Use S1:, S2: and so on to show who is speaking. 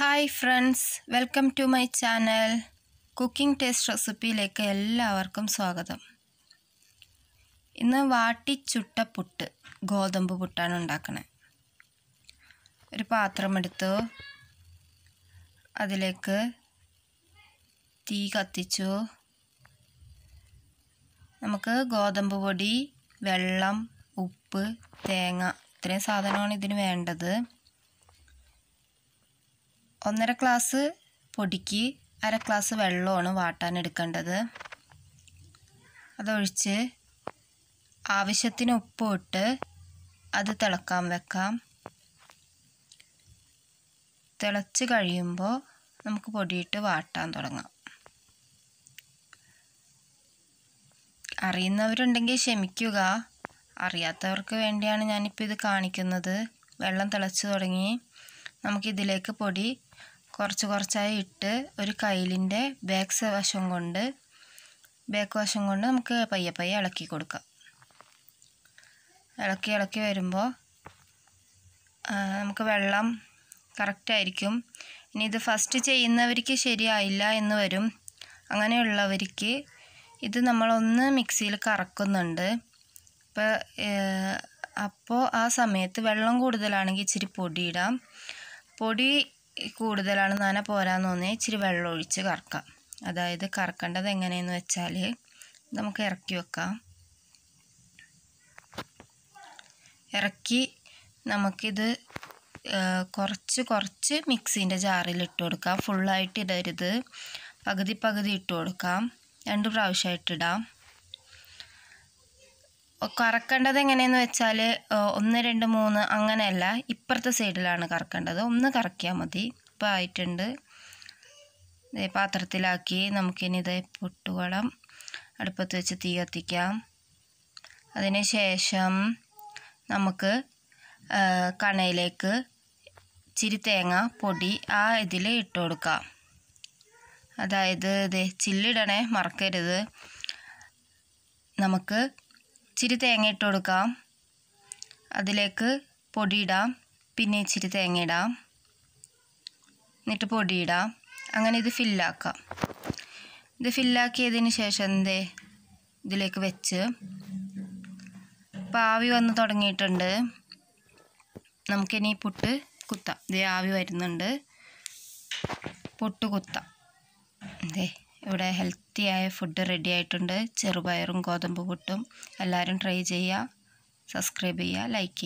S1: hi friends welcome to my channel cooking taste റെസിപ്പിയിലേക്ക് എല്ലാവർക്കും സ്വാഗതം ഇന്ന് വാട്ടി ചുട്ട പുട്ട് ഗോതമ്പ് പുട്ടാണ് ഉണ്ടാക്കണേ ഒരു പാത്രമെടുത്തു അതിലേക്ക് തീ കത്തിച്ചു നമുക്ക് ഗോതമ്പ് പൊടി വെള്ളം ഉപ്പ് തേങ്ങ ഇത്രയും സാധനമാണ് ഇതിന് വേണ്ടത് ഒന്നര ഗ്ലാസ് പൊടിക്ക് അര ഗ്ലാസ് വെള്ളമാണ് വാട്ടാൻ എടുക്കേണ്ടത് അതൊഴിച്ച് ആവശ്യത്തിന് ഉപ്പ് ഇട്ട് അത് തിളക്കാൻ വെക്കാം തിളച്ച് കഴിയുമ്പോൾ നമുക്ക് പൊടിയിട്ട് വാട്ടാൻ തുടങ്ങാം അറിയുന്നവരുണ്ടെങ്കിൽ ക്ഷമിക്കുക അറിയാത്തവർക്ക് വേണ്ടിയാണ് ഞാനിപ്പോൾ ഇത് കാണിക്കുന്നത് വെള്ളം തിളച്ച് തുടങ്ങി നമുക്കിതിലേക്ക് പൊടി കുറച്ച് കുറച്ചായി ഇട്ട് ഒരു കയ്യിലിൻ്റെ ബാക്ക് വശം കൊണ്ട് ബാക്ക് വശം കൊണ്ട് നമുക്ക് പയ്യെ പയ്യെ ഇളക്കി കൊടുക്കാം ഇളക്കി ഇളക്കി വരുമ്പോൾ നമുക്ക് വെള്ളം കറക്റ്റായിരിക്കും ഇനി ഇത് ഫസ്റ്റ് ചെയ്യുന്നവർക്ക് ശരിയായില്ല എന്ന് വരും അങ്ങനെയുള്ളവർക്ക് ഇത് നമ്മളൊന്ന് മിക്സിയിൽ കറക്കുന്നുണ്ട് ഇപ്പോൾ അപ്പോൾ ആ സമയത്ത് വെള്ളം കൂടുതലാണെങ്കിൽ ഇച്ചിരി പൊടിയിടാം പൊടി കൂടുതലാണ് നന പോരാന്ന് തോന്നിയാൽ ഇച്ചിരി വെള്ളം ഒഴിച്ച് കറക്കാം അതായത് കറക്കേണ്ടത് എങ്ങനെയെന്ന് വെച്ചാൽ നമുക്ക് ഇറക്കി വെക്കാം ഇറക്കി നമുക്കിത് കുറച്ച് കുറച്ച് മിക്സിൻ്റെ ജാറിൽ ഇട്ട് കൊടുക്കാം ഫുള്ളായിട്ട് ഇടരുത് പകുതി പകുതി ഇട്ട് കൊടുക്കാം രണ്ട് പ്രാവശ്യമായിട്ടിടാം കറക്കേണ്ടത് എങ്ങനെയെന്ന് വെച്ചാൽ ഒന്ന് രണ്ട് മൂന്ന് അങ്ങനെയല്ല ഇപ്പുറത്തെ സൈഡിലാണ് കറക്കേണ്ടത് ഒന്ന് കറക്കിയാൽ മതി ഇപ്പം ആയിട്ടുണ്ട് പാത്രത്തിലാക്കി നമുക്കിനി ഇത് പൊട്ടുവളം അടുപ്പത്ത് വെച്ച് തീ കത്തിക്കാം അതിന് ശേഷം നമുക്ക് കണയിലേക്ക് ചിരി തേങ്ങ പൊടി ആ ഇതിൽ ഇട്ട് കൊടുക്കാം അതായത് ഇത് ചില്ലിടണേ മറക്കരുത് നമുക്ക് ഇച്ചിരി തേങ്ങ ഇട്ട് കൊടുക്കാം അതിലേക്ക് പൊടിയിടാം പിന്നെ ഇച്ചിരി തേങ്ങ ഇടാം എന്നിട്ട് പൊടിയിടാം അങ്ങനെ ഇത് ഫില്ലാക്കാം ഇത് ഫില്ലാക്കിയതിന് ശേഷം എന്തേ ഇതിലേക്ക് വെച്ച് ഇപ്പോൾ ആവി വന്ന് തുടങ്ങിയിട്ടുണ്ട് നമുക്കിനി പുട്ട് കുത്താം ഇതേ ആവി വരുന്നുണ്ട് പുട്ട് കുത്താം അതെ ഇവിടെ ഹെൽത്തി ആയ ഫുഡ് റെഡി ആയിട്ടുണ്ട് ചെറുപയറും ഗോതമ്പ് പുട്ടും എല്ലാവരും ട്രൈ ചെയ്യുക സബ്സ്ക്രൈബ് ചെയ്യുക ലൈക്ക്